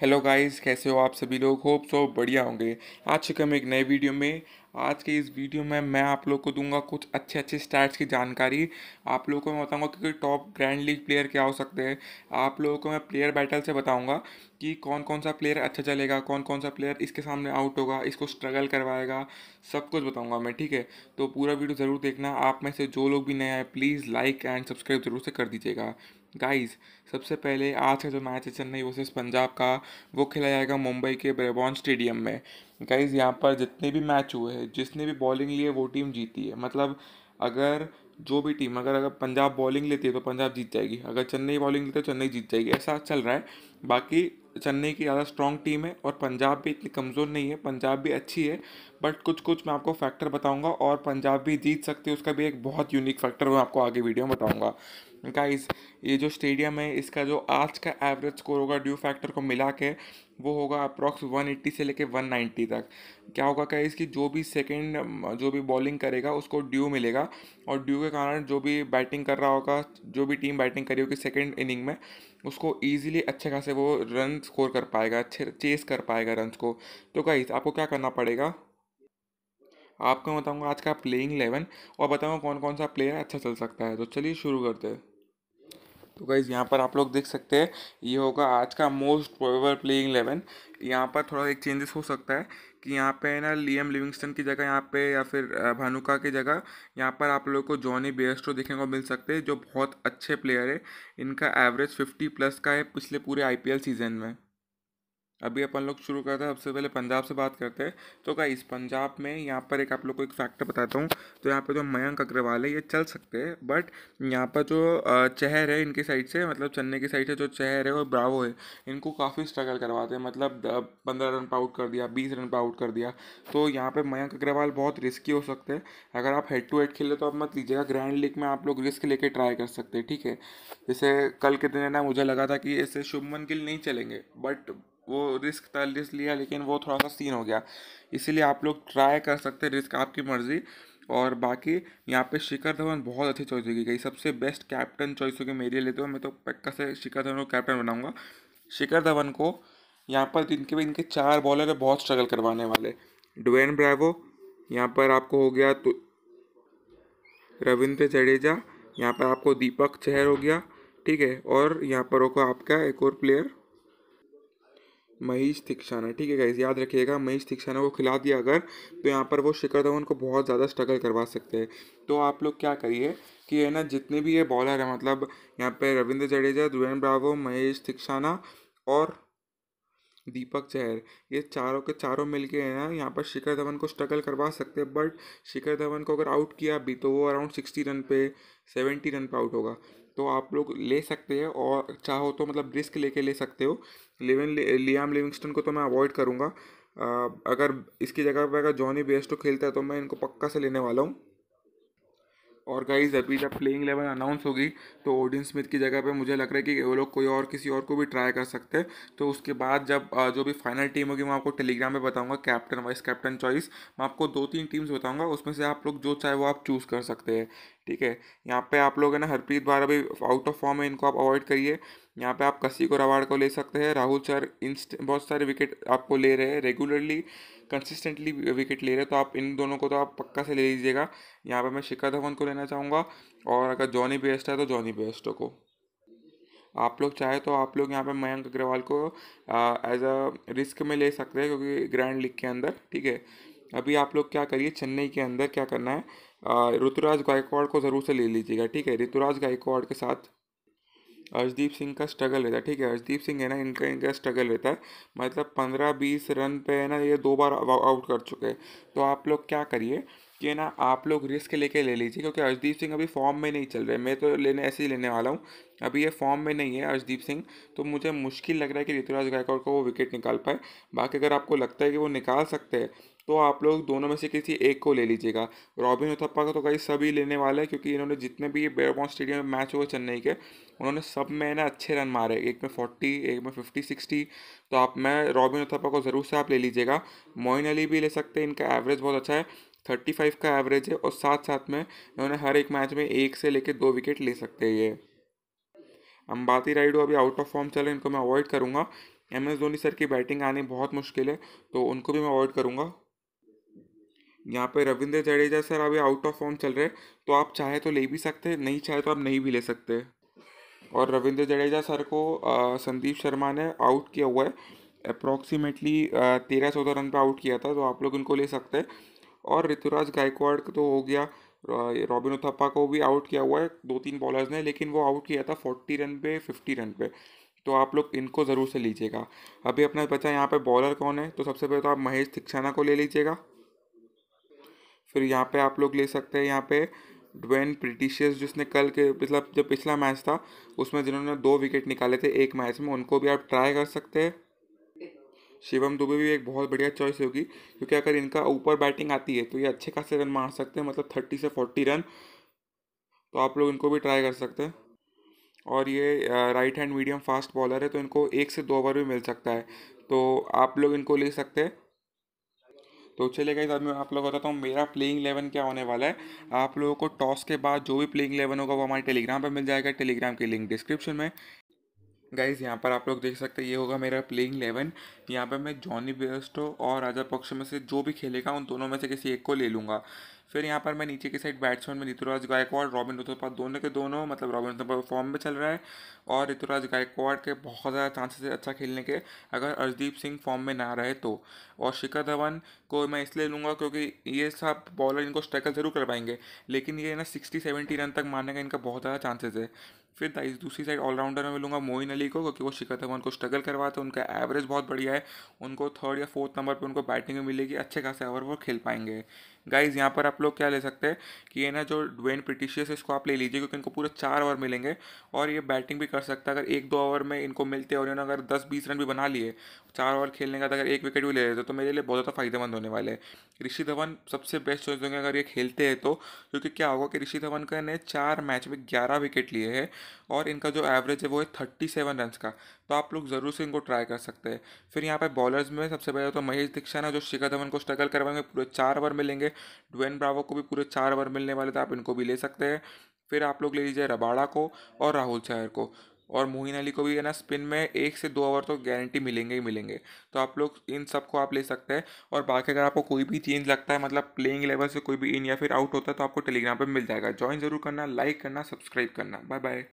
hello guys कैसे हो आप सभी लोग होप सो बढ़िया होंगे आज के हम एक नए वीडियो में आज के इस वीडियो में मैं आप लोग को दूंगा कुछ अच्छे अच्छे स्टैट्स की जानकारी आप लोगों को मैं बताऊंगा कि टॉप ग्रैंड लीग प्लेयर क्या हो सकते हैं आप लोगों को मैं प्लेयर बैटल से बताऊंगा कि कौन कौन सा प्लेयर अच्छा चलेगा कौन कौन सा प्लेयर इसके सामने आउट होगा इसको स्ट्रगल करवाएगा सब कुछ बताऊँगा मैं ठीक है तो पूरा वीडियो ज़रूर देखना आप में से जो लोग भी नए आए प्लीज़ लाइक एंड सब्सक्राइब जरूर से कर दीजिएगा गाइस सबसे पहले आज का जो मैच है चेन्नई वर्सेस पंजाब का वो खेला जाएगा मुंबई के ब्रेबॉन स्टेडियम में गाइस यहाँ पर जितने भी मैच हुए हैं जिसने भी बॉलिंग ली है वो टीम जीती है मतलब अगर जो भी टीम अगर अगर पंजाब बॉलिंग लेती है तो पंजाब जीत जाएगी अगर चेन्नई बॉलिंग लेती है तो चेन्नई जीत जाएगी ऐसा चल रहा है बाकी चेन्नई की ज़्यादा स्ट्रॉन्ग टीम है और पंजाब भी इतनी कमज़ोर नहीं है पंजाब भी अच्छी है बट कुछ कुछ मैं आपको फैक्टर बताऊंगा और पंजाब भी जीत सकती है उसका भी एक बहुत यूनिक फैक्टर मैं आपको आगे वीडियो में बताऊंगा गाइस ये जो स्टेडियम है इसका जो आज का एवरेज स्कोर होगा ड्यू फैक्टर को मिला के वो होगा अप्रॉक्स 180 से लेके 190 तक क्या होगा क्या इसकी जो भी सेकंड जो भी बॉलिंग करेगा उसको ड्यू मिलेगा और ड्यू के कारण जो भी बैटिंग कर रहा होगा जो भी टीम बैटिंग करी होगी सेकेंड इनिंग में उसको इजीली अच्छे खासे वो रन स्कोर कर पाएगा अच्छे चेस कर पाएगा रन को तो गाइस आपको क्या करना पड़ेगा आपको बताऊँगा आज का प्लेइंग इलेवन और बताऊँगा कौन कौन सा प्लेयर अच्छा चल सकता है तो चलिए शुरू करते हैं तो गाइज़ यहाँ पर आप लोग देख सकते हैं ये होगा आज का मोस्ट प्रोबेबल प्लेइंग इलेवन यहाँ पर थोड़ा एक चेंजेस हो सकता है कि यहाँ पे ना लियम लिविंगस्टन की जगह यहाँ पे या फिर भानुका की जगह यहाँ पर आप लोगों को जॉनी बेस्ट्रो देखने को मिल सकते हैं जो बहुत अच्छे प्लेयर है इनका एवरेज फिफ्टी प्लस का है पिछले पूरे आई सीज़न में अभी अपन लोग शुरू करते हैं सबसे पहले पंजाब से बात करते हैं तो क्या इस पंजाब में यहाँ पर एक आप लोग को एक फैक्टर बताता हूँ तो यहाँ पर जो मयंक अग्रवाल है ये चल सकते हैं बट यहाँ पर जो चहर है इनकी साइड से मतलब चन्नई की साइड से जो चहर है वो ब्रावो है इनको काफ़ी स्ट्रगल करवाते हैं मतलब पंद्रह रन पर आउट कर दिया बीस रन पर आउट कर दिया तो यहाँ पर मयंक अग्रवाल बहुत रिस्की हो सकते हैं अगर आप हेड टू हेड खेले तो आप मत लीजिएगा ग्रैंड लीग में आप लोग रिस्क लेके ट्राई कर सकते हैं ठीक है जैसे कल के दिन ना मुझे लगा था कि ऐसे शुभमन गिल नहीं चलेंगे बट वो रिस्क था रिस्क लिया लेकिन वो थोड़ा सा सीन हो गया इसीलिए आप लोग ट्राई कर सकते रिस्क आपकी मर्ज़ी और बाकी यहाँ पे शिखर धवन बहुत अच्छी चॉइस होगी गई सबसे बेस्ट कैप्टन चॉइस होगी मेरे लिए तो मैं तो पक्का से शिखर धवन को कैप्टन बनाऊंगा शिखर धवन को यहाँ पर इनके इनके चार बॉलर है बहुत स्ट्रगल करवाने वाले डुवेन ब्रावो यहाँ पर आपको हो गया तो रविंद्र जडेजा यहाँ पर आपको दीपक चहर हो गया ठीक है और यहाँ पर होगा आपका एक और प्लेयर महेश थिक्साना ठीक है गाइज याद रखिएगा महेश थिक्साना को खिला दिया अगर तो यहाँ पर वो शिखर धवन को बहुत ज़्यादा स्ट्रगल करवा सकते हैं तो आप लोग क्या करिए कि है ना जितने भी ये बॉलर हैं मतलब यहाँ पे रविंद्र जडेजा दुवेन ब्रावो महेश थिक्षाना और दीपक चहर ये चारों के चारों मिलके है ना यहाँ पर शिखर धवन को स्ट्रगल करवा सकते हैं बट शिखर धवन को अगर आउट किया भी तो वो अराउंड सिक्सटी रन पे सेवेंटी रन पे आउट होगा तो आप लोग ले सकते हैं और चाहो तो मतलब रिस्क लेके ले सकते हो लिवन लियाम लिविंगस्टन को तो मैं अवॉइड करूँगा अगर इसकी जगह पर अगर जॉनी बेस्टो तो खेलता है तो मैं इनको पक्का से लेने वाला हूँ और गाइज अभी जब प्लेइंग इलेवन अनाउंस होगी तो ओडिन स्मिथ की जगह पे मुझे लग रहा है कि वो लोग कोई और किसी और को भी ट्राई कर सकते हैं तो उसके बाद जब जो भी फाइनल टीम होगी मैं आपको टेलीग्राम पे बताऊंगा कैप्टन वाइस कैप्टन चॉइस मैं आपको दो तीन टीम्स बताऊंगा उसमें से आप लोग जो चाहे वो आप चूज़ कर सकते हैं ठीक है यहाँ पे आप लोग है ना हरप्रीत बार अभी आउट ऑफ फॉर्म है इनको आप अवॉइड करिए यहाँ पे आप कसी को रवाड़ को ले सकते हैं राहुल सर इंस्ट बहुत सारे विकेट आपको ले रहे हैं रेगुलरली कंसिस्टेंटली विकेट ले रहे हैं तो आप इन दोनों को तो आप पक्का से ले लीजिएगा यहाँ पर मैं शिखर धवन को लेना चाहूँगा और अगर जॉनी बेस्ट है तो जॉनी बेस्ट को आप लोग चाहे तो आप लोग यहाँ पर मयंक अग्रवाल को एज अ रिस्क में ले सकते हैं क्योंकि ग्रैंड लीग के अंदर ठीक है अभी आप लोग क्या करिए चेन्नई के अंदर क्या करना है ऋतुराज गायकवाड़ को ज़रूर से ले लीजिएगा ठीक है ऋतुराज गायकवाड़ के साथ अर्जदीप सिंह का स्ट्रगल रहता है ठीक है अर्जदीप सिंह है ना इनका इनका स्ट्रगल रहता है मतलब पंद्रह बीस रन पे है ना ये दो बार आउट कर चुके हैं तो आप लोग क्या करिए कि ना आप लोग रिस्क लेके ले लीजिए क्योंकि अर्जदीप सिंह अभी फॉर्म में नहीं चल रहे मैं तो लेने ऐसे ही लेने वाला हूँ अभी ये फॉर्म में नहीं है अर्जदीप सिंह तो मुझे मुश्किल लग रहा है कि ऋतुराज गायकवाड़ को वो विकेट निकाल पाए बाकी अगर आपको लगता है कि वो निकाल सकते हैं तो आप लोग दोनों में से किसी एक को ले लीजिएगा रॉबिन उथप्पा का तो कई सभी लेने वाले हैं क्योंकि इन्होंने जितने भी बेरबॉन स्टेडियम में मैच हुए चेन्नई के उन्होंने सब में ना अच्छे रन मारे एक में फोर्टी एक में फिफ्टी सिक्सटी तो आप मैं रॉबिन उथप्पा को ज़रूर से आप ले लीजिएगा मोइन अली भी ले सकते हैं इनका एवरेज बहुत अच्छा है थर्टी फाइव का एवरेज है और साथ साथ में इन्होंने हर एक मैच में एक से लेकर दो विकेट ले सकते हैं ये अम्बाती राइडो अभी आउट ऑफ फॉर्म चले इनको मैं अवॉइड करूँगा एम एस धोनी सर की बैटिंग आनी बहुत मुश्किल है तो उनको भी मैं अवॉइड करूँगा यहाँ पर रविंद्र जडेजा सर अभी आउट ऑफ फॉर्म चल रहे तो आप चाहे तो ले भी सकते नहीं चाहे तो आप नहीं भी ले सकते और रविंद्र जडेजा सर को संदीप शर्मा ने आउट किया हुआ है अप्रॉक्सीमेटली तेरह चौदह रन पर आउट किया था तो आप लोग इनको ले सकते हैं और ऋतुराज गायकवाड़ तो हो गया रॉबिन उथप्पा को भी आउट किया हुआ है दो तीन बॉलर्स ने लेकिन वो आउट किया था फोर्टी रन पे फिफ्टी रन पे तो आप लोग इनको ज़रूर से लीजिएगा अभी अपना बचा यहाँ पे बॉलर कौन है तो सबसे पहले तो आप महेश थिक्षाना को ले लीजिएगा फिर यहाँ पे आप लोग ले सकते हैं यहाँ पे ड्वेन प्रिटिशियस जिसने कल के मतलब जो पिछला मैच था उसमें जिन्होंने दो विकेट निकाले थे एक मैच में उनको भी आप ट्राई कर सकते हैं शिवम दुबे भी एक बहुत बढ़िया चॉइस होगी क्योंकि अगर इनका ऊपर बैटिंग आती है तो ये अच्छे खासे रन मार सकते हैं मतलब थर्टी से फोर्टी रन तो आप लोग इनको भी ट्राई कर सकते हैं और ये right hand medium fast bowler है तो इनको एक से दो ओवर भी मिल सकता है तो आप लोग इनको ले सकते हैं तो चले गए अब मैं आप लोग बताता हूँ मेरा प्लेइंग इलेवन क्या होने वाला है आप लोगों को टॉस के बाद जो भी प्लेइंग इलेवन होगा वो हमारे टेलीग्राम पर मिल जाएगा टेलीग्राम की लिंक डिस्क्रिप्शन में गाइज यहाँ पर आप लोग देख सकते हैं ये होगा मेरा प्लेइंग इलेवन यहाँ पर मैं जॉनी बेस्टो और राजा पक्ष में से जो भी खेलेगा उन दोनों में से किसी एक को ले लूँगा फिर यहाँ पर मैं नीचे की साइड बैट्समैन में ऋतुराज गायकवाड़ रॉबिन उथप्पा दोनों के दोनों मतलब रॉबिन रुतुपा फॉर्म में चल रहा है और ऋतुराज गायकवाड़ के बहुत ज़्यादा चांसेस है अच्छा खेलने के अगर अरदीप सिंह फॉर्म में ना रहे तो और शिखर धवन को मैं इसलिए लूँगा क्योंकि ये सब बॉलर इनको स्ट्रगल ज़रूर कर पाएंगे लेकिन ये ना सिक्सटी सेवेंटी रन तक मारने का इनका बहुत ज़्यादा चांसेस है फिर दूसरी साइड ऑलराउंडर में लूँगा मोइन अली को क्योंकि वो शिखर धवन को स्ट्रगल करवाते हैं उनका एवरेज बहुत बढ़िया है उनको थर्ड या फोर्थ नंबर पर उनको बैटिंग में मिलेगी अच्छे खासे ओवर वो खेल पाएंगे गाइज यहाँ पर आप लोग क्या ले सकते हैं कि ये ना जो ड्वेन पिटिशियस इसको आप ले लीजिए क्योंकि इनको पूरे चार ओवर मिलेंगे और ये बैटिंग भी कर सकता है अगर एक दो ओवर में इनको मिलते और इन्होंने अगर दस बीस रन भी बना लिए चार ओवर खेलने का तो अगर एक विकेट भी ले लेते तो मेरे लिए बहुत ज़्यादा फायदेमंद होने वाले हैं ऋषि धवन सबसे बेस्ट चॉइस होंगे अगर ये खेलते हैं तो क्योंकि क्या होगा कि ऋषि धवन का ने चार मैच में ग्यारह विकेट लिए हैं और इनका जो एवरेज है वो है थर्टी सेवन रन का तो आप लोग ज़रूर से इनको ट्राई कर सकते हैं फिर यहाँ पर बॉलर्स में सबसे पहले तो महेश दीक्षा ना जो शिखर धवन को स्ट्रगल करवाएंगे पूरे चार ओवर मिलेंगे ड्वेन ब्रावो को भी पूरे चार ओवर मिलने वाले थे आप इनको भी ले सकते हैं फिर आप लोग ले लीजिए रबाड़ा को और राहुल शहर को और मोहिन अली को भी है ना स्पिन में एक से दो ओवर तो गारंटी मिलेंगे ही मिलेंगे तो आप लोग इन सबको आप ले सकते हैं और बाकी अगर आपको कोई भी चेंज लगता है मतलब प्लेइंग लेवल से कोई भी इन या फिर आउट होता है तो आपको टेलीग्राम पर मिल जाएगा ज्वाइन जरूर करना लाइक करना सब्सक्राइब करना बाय बाय